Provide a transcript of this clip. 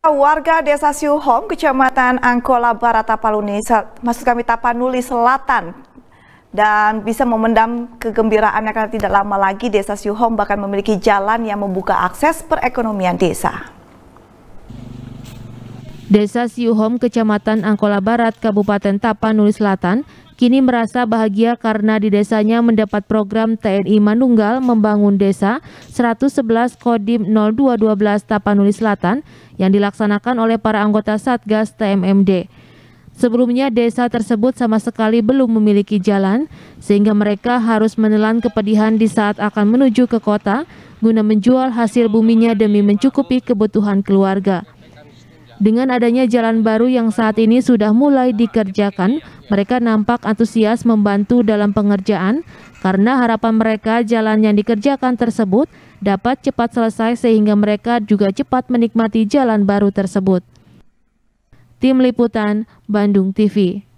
Warga Desa Siuhong, Kecamatan Angkola Barat Tapaluni, maksud kami Tapanuli Selatan, dan bisa memendam kegembiraan karena tidak lama lagi Desa Siuhong bahkan memiliki jalan yang membuka akses perekonomian desa. Desa Siuhong, Kecamatan Angkola Barat, Kabupaten Tapanuli Selatan, kini merasa bahagia karena di desanya mendapat program TNI Manunggal Membangun Desa 111 Kodim 0212 Tapanuli Selatan yang dilaksanakan oleh para anggota Satgas TMMD. Sebelumnya desa tersebut sama sekali belum memiliki jalan sehingga mereka harus menelan kepedihan di saat akan menuju ke kota guna menjual hasil buminya demi mencukupi kebutuhan keluarga. Dengan adanya jalan baru yang saat ini sudah mulai dikerjakan, mereka nampak antusias membantu dalam pengerjaan karena harapan mereka jalan yang dikerjakan tersebut dapat cepat selesai sehingga mereka juga cepat menikmati jalan baru tersebut. Tim Liputan, Bandung TV